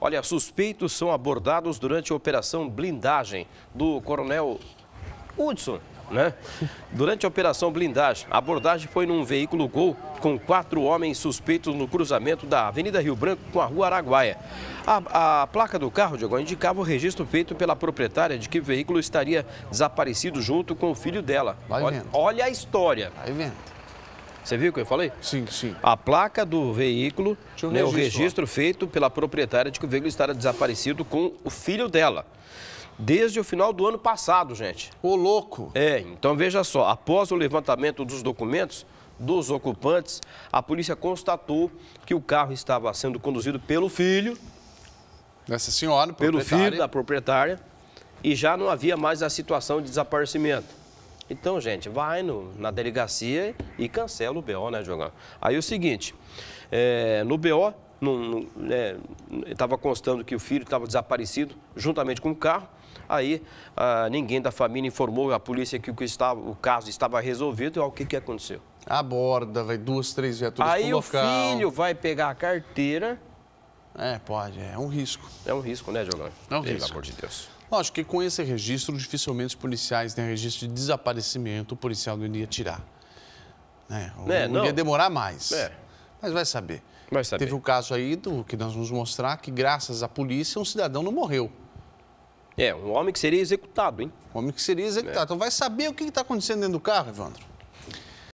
Olha, suspeitos são abordados durante a operação blindagem do coronel Hudson. Né? Durante a operação blindagem, a abordagem foi num veículo Gol com quatro homens suspeitos no cruzamento da Avenida Rio Branco com a Rua Araguaia. A, a placa do carro, Diego, indicava o registro feito pela proprietária de que o veículo estaria desaparecido junto com o filho dela. Olha, olha, a história. Vai vendo. Você viu o que eu falei? Sim, sim. A placa do veículo, um né, registro, o registro feito pela proprietária de que o veículo estava desaparecido com o filho dela. Desde o final do ano passado, gente. Ô, louco! É, então veja só, após o levantamento dos documentos dos ocupantes, a polícia constatou que o carro estava sendo conduzido pelo filho. Dessa senhora, Pelo filho da proprietária. E já não havia mais a situação de desaparecimento. Então, gente, vai no, na delegacia e cancela o BO, né, Jogão? Aí o seguinte, é, no BO, estava né, é, constando que o filho estava desaparecido juntamente com o carro. Aí ah, ninguém da família informou a polícia que o, que estava, o caso estava resolvido. E olha o que, que aconteceu. borda, vai duas, três viaturas Aí o local. filho vai pegar a carteira. É, pode, é um risco. É um risco, né, Jogão? É um Pelo risco. Pelo amor de Deus. Lógico que com esse registro, dificilmente os policiais têm registro de desaparecimento, o policial não iria tirar. Né? é, não, ia demorar mais. É. Mas vai saber. vai saber. Teve o um caso aí do que nós vamos mostrar que, graças à polícia, um cidadão não morreu. É, um homem que seria executado, hein? Um homem que seria executado. É. Então vai saber o que está acontecendo dentro do carro, Evandro.